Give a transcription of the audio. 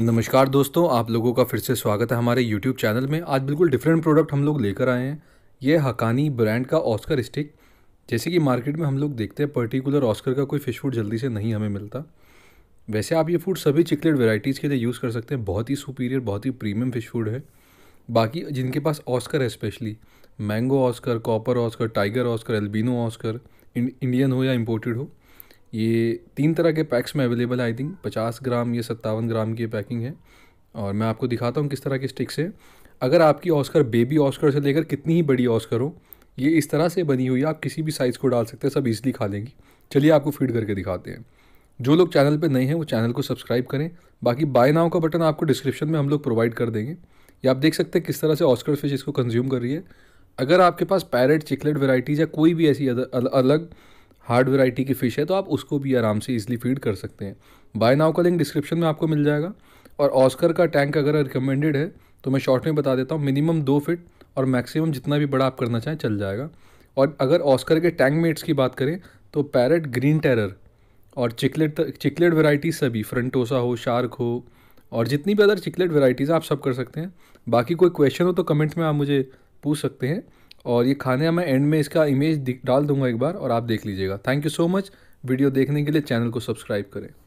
नमस्कार दोस्तों आप लोगों का फिर से स्वागत है हमारे YouTube चैनल में आज बिल्कुल डिफरेंट प्रोडक्ट हम लोग लेकर आए हैं ये हकानी ब्रांड का ऑस्कर स्टिक जैसे कि मार्केट में हम लोग देखते हैं पर्टिकुलर ऑस्कर का कोई फ़िश फूड जल्दी से नहीं हमें मिलता वैसे आप ये फूड सभी चिकलेट वेराइटीज़ के लिए यूज़ कर सकते हैं बहुत ही सुपीरियर बहुत ही प्रीमियम फ़िश फूड है बाकी जिनके पास ऑस्कर है specially mango Oscar copper Oscar tiger Oscar albino Oscar Indian हो या इम्पोर्टेड हो ये तीन तरह के पैक्स में अवेलेबल आई थिंक पचास ग्राम या सत्तावन ग्राम की पैकिंग है और मैं आपको दिखाता हूँ किस तरह की स्टिक्स हैं अगर आपकी ऑस्कर बेबी ऑस्कर से लेकर कितनी ही बड़ी ऑस्कर हो ये इस तरह से बनी हुई है आप किसी भी साइज़ को डाल सकते हैं सब ईजिली खा लेंगी चलिए आपको फीड करके दिखाते हैं जो लोग चैनल पे नए हैं वो चैनल को सब्सक्राइब करें बाकी बाय नाव का बटन आपको डिस्क्रिप्शन में हम लोग प्रोवाइड कर देंगे या आप देख सकते हैं किस तरह से ऑस्कर फिश इसको कंज्यूम कर रही है अगर आपके पास पैरेट चिकलेट वेराइटीज़ या कोई भी ऐसी अलग हार्ड वेराइटी की फ़िश है तो आप उसको भी आराम से इजिली फीड कर सकते हैं बाय नाउ का लिंक डिस्क्रिप्शन में आपको मिल जाएगा और ऑस्कर का टैंक अगर रिकमेंडेड है तो मैं शॉर्ट में बता देता हूँ मिनिमम दो फिट और मैक्सिमम जितना भी बड़ा आप करना चाहें चल जाएगा और अगर ऑस्कर के टैंक मेट्स की बात करें तो पैरेट ग्रीन टेरर और चिकलेट चिकलेट वेराइटी सभी फ्रंटोसा हो शार्क हो और जितनी भी अदर चिकलेट वेराइटीज़ आप सब कर सकते हैं बाकी कोई क्वेश्चन हो तो कमेंट में आप मुझे पूछ सकते हैं और ये खाने मैं एंड में इसका इमेज डाल दूंगा एक बार और आप देख लीजिएगा thank you so much video देखने के लिए चैनल को सब्सक्राइब करें